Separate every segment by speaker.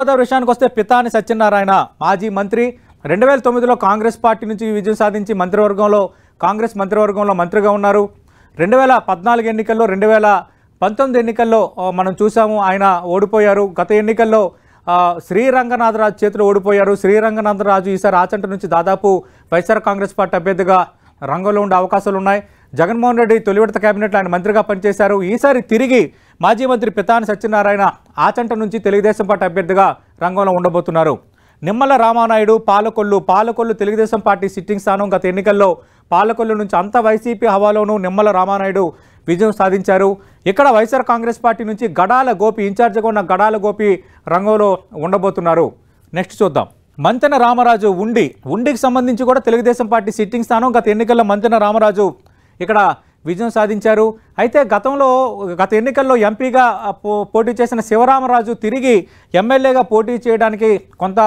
Speaker 1: గోదావరి విషయానికి వస్తే పితాని సత్యనారాయణ మాజీ మంత్రి రెండు వేల తొమ్మిదిలో కాంగ్రెస్ పార్టీ నుంచి విజయం సాధించి మంత్రివర్గంలో కాంగ్రెస్ మంత్రివర్గంలో మంత్రిగా ఉన్నారు రెండు వేల పద్నాలుగు ఎన్నికల్లో రెండు వేల పంతొమ్మిది ఎన్నికల్లో మనం చూసాము ఆయన ఓడిపోయారు గత ఎన్నికల్లో శ్రీరంగనాథరాజు చేతులు ఓడిపోయారు శ్రీరంగనాథరాజు ఈసారి ఆచంట నుంచి దాదాపు వైఎస్ఆర్ కాంగ్రెస్ పార్టీ అభ్యర్థిగా రంగంలో ఉండే అవకాశాలు ఉన్నాయి జగన్మోహన్ రెడ్డి విడత కేబినెట్లో ఆయన మంత్రిగా పనిచేశారు ఈసారి తిరిగి మాజీ మంత్రి పితాని సత్యనారాయణ ఆచంట నుంచి తెలుగుదేశం పార్టీ అభ్యర్థిగా రంగంలో ఉండబోతున్నారు నిమ్మల రామానాయుడు పాలకొల్లు పాలకొల్లు తెలుగుదేశం పార్టీ సిట్టింగ్ స్థానం గత ఎన్నికల్లో పాలకొల్లు నుంచి అంత వైసీపీ హవాలోనూ నిమ్మల రామానాయుడు విజయం సాధించారు ఇక్కడ వైఎస్ఆర్ కాంగ్రెస్ పార్టీ నుంచి గడాల గోపి ఇన్ఛార్జిగా ఉన్న గడాల గోపి రంగంలో ఉండబోతున్నారు నెక్స్ట్ చూద్దాం మంతెన రామరాజు ఉండి ఉండికి సంబంధించి కూడా తెలుగుదేశం పార్టీ సిట్టింగ్ స్థానం గత ఎన్నికల్లో మంతెన రామరాజు ఇక్కడ విజయం సాధించారు అయితే గతంలో గత ఎన్నికల్లో ఎంపీగా పోటీ చేసిన శివరామరాజు తిరిగి ఎమ్మెల్యేగా పోటీ చేయడానికి కొంత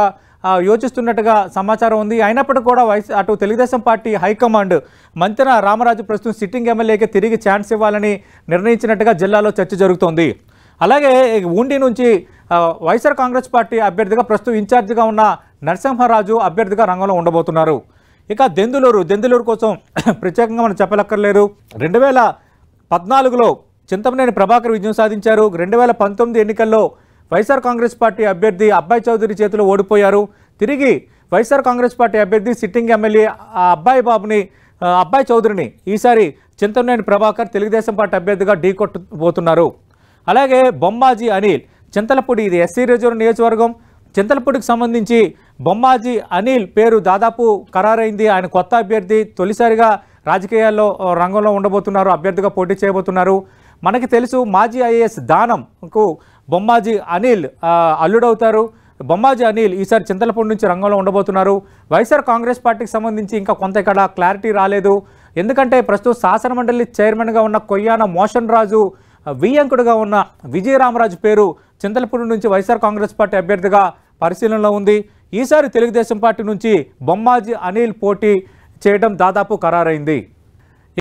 Speaker 1: యోచిస్తున్నట్టుగా సమాచారం ఉంది అయినప్పటికీ కూడా వైస్ అటు తెలుగుదేశం పార్టీ హైకమాండ్ మంత్రి రామరాజు ప్రస్తుతం సిట్టింగ్ ఎమ్మెల్యేకి తిరిగి ఛాన్స్ ఇవ్వాలని నిర్ణయించినట్టుగా జిల్లాలో చర్చ జరుగుతోంది అలాగే ఉండి నుంచి వైఎస్ఆర్ కాంగ్రెస్ పార్టీ అభ్యర్థిగా ప్రస్తుతం ఇన్ఛార్జిగా ఉన్న నరసింహరాజు అభ్యర్థిగా రంగంలో ఉండబోతున్నారు ఇక దెందులూరు దెందులూరు కోసం ప్రత్యేకంగా మనం చెప్పలక్కర్లేదు రెండు వేల పద్నాలుగులో చింతమనేని ప్రభాకర్ విజయం సాధించారు రెండు వేల పంతొమ్మిది ఎన్నికల్లో వైఎస్ఆర్ కాంగ్రెస్ పార్టీ అభ్యర్థి అబ్బాయి చౌదరి చేతిలో ఓడిపోయారు తిరిగి వైఎస్ఆర్ కాంగ్రెస్ పార్టీ అభ్యర్థి సిట్టింగ్ ఎమ్మెల్యే ఆ అబ్బాయి బాబుని అబ్బాయి చౌదరిని ఈసారి చింతమనేని ప్రభాకర్ తెలుగుదేశం పార్టీ అభ్యర్థిగా ఢీకొట్టబోతున్నారు అలాగే బొమ్మాజీ అనిల్ చింతలపూడి ఇది ఎస్సీ రిజర్వ్ నియోజకవర్గం చింతలపూడికి సంబంధించి బొమ్మాజీ అనిల్ పేరు దాదాపు ఖరారైంది ఆయన కొత్త అభ్యర్థి తొలిసారిగా రాజకీయాల్లో రంగంలో ఉండబోతున్నారు అభ్యర్థిగా పోటీ చేయబోతున్నారు మనకి తెలుసు మాజీ ఐఏఎస్ దానంకు బొమ్మాజీ అనిల్ అల్లుడవుతారు బొమ్మాజీ అనిల్ ఈసారి చింతలపూడి నుంచి రంగంలో ఉండబోతున్నారు వైఎస్ఆర్ కాంగ్రెస్ పార్టీకి సంబంధించి ఇంకా కొంత ఇక్కడ క్లారిటీ రాలేదు ఎందుకంటే ప్రస్తుతం శాసనమండలి చైర్మన్గా ఉన్న కొయ్యాన మోషన్ రాజు వియంకుడుగా ఉన్న విజయరామరాజు పేరు చింతలపూడి నుంచి వైఎస్ఆర్ కాంగ్రెస్ పార్టీ అభ్యర్థిగా పరిశీలనలో ఉంది ఈసారి తెలుగుదేశం పార్టీ నుంచి బొమ్మాజీ అనిల్ పోటీ చేయడం దాదాపు ఖరారైంది